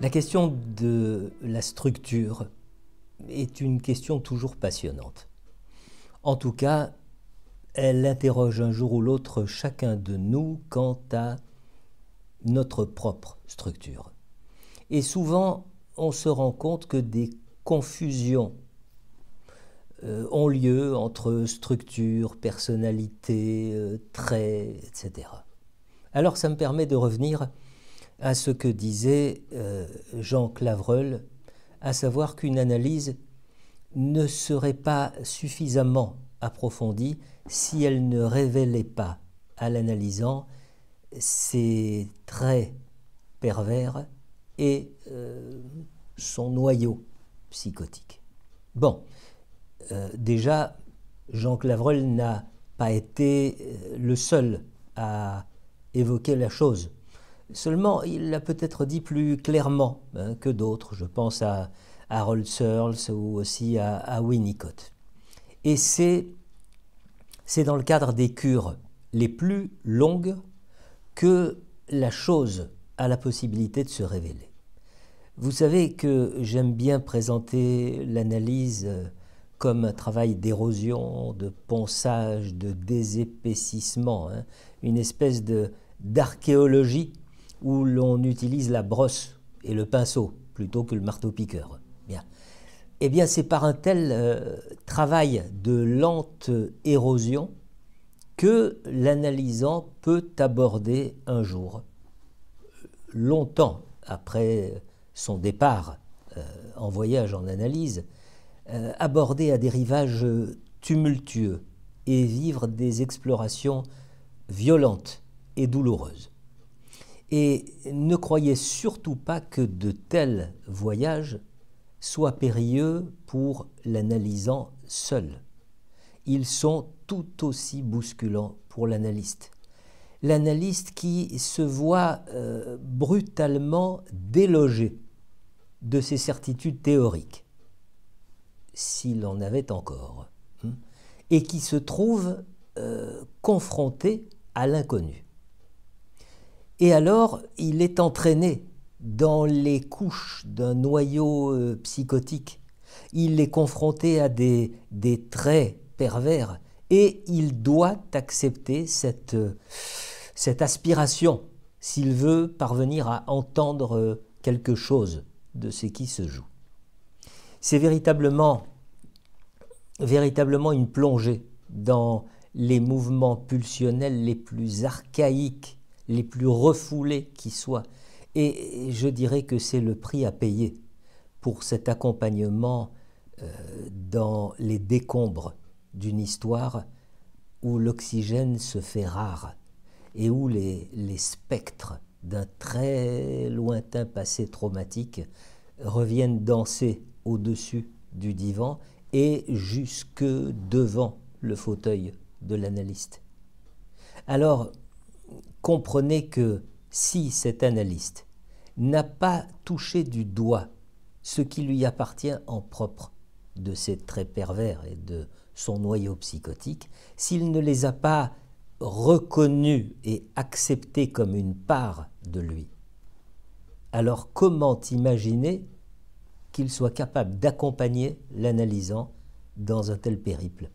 La question de la structure est une question toujours passionnante. En tout cas, elle interroge un jour ou l'autre chacun de nous quant à notre propre structure. Et souvent, on se rend compte que des confusions euh, ont lieu entre structure, personnalité, euh, traits, etc. Alors ça me permet de revenir à ce que disait euh, Jean Clavreul, à savoir qu'une analyse ne serait pas suffisamment approfondie si elle ne révélait pas à l'analysant ses traits pervers et euh, son noyau psychotique. Bon, euh, déjà, Jean Clavreul n'a pas été le seul à évoquer la chose Seulement, il l'a peut-être dit plus clairement hein, que d'autres. Je pense à Harold Searles ou aussi à, Winnicott. Et c'est, dans le cadre des cures les plus longues que la chose a la possibilité de se révéler. Vous savez que j'aime bien présenter l'analyse euh, comme un travail d'érosion, de ponçage, de désépaississement, hein. une espèce de, d'archéologie où l'on utilise la brosse et le pinceau plutôt que le marteau-piqueur. Eh bien, c'est par un tel euh, travail de lente érosion que l'analysant peut aborder un jour, longtemps après son départ euh, en voyage, en analyse, euh, aborder à des rivages tumultueux et vivre des explorations violentes et douloureuses. Et ne croyez surtout pas que de tels voyages soient périlleux pour l'analysant seul. Ils sont tout aussi bousculants pour l'analyste. L'analyste qui se voit euh, brutalement délogé de ses certitudes théoriques, s'il en avait encore, hein, et qui se trouve euh, confronté à l'inconnu. Et alors, il est entraîné dans les couches d'un noyau euh, psychotique. Il est confronté à des, traits pervers et il doit accepter cette, euh, aspiration s'il veut parvenir à entendre euh, quelque chose de ce qui se joue. C'est véritablement, véritablement une plongée dans les mouvements pulsionnels les plus archaïques les plus refoulés qui soient. Et je dirais que c'est le prix à payer pour cet accompagnement euh, dans les décombres d'une histoire où l'oxygène se fait rare et où les, les spectres d'un très lointain passé traumatique reviennent danser au-dessus du divan et jusque devant le fauteuil de l'analyste. Alors, comprenez que si cet analyste n'a pas touché du doigt ce qui lui appartient en propre de ses traits pervers et de son noyau psychotique, s'il ne les a pas reconnus et acceptés comme une part de lui, alors comment imaginer qu'il soit capable d'accompagner l'analysant dans un tel périple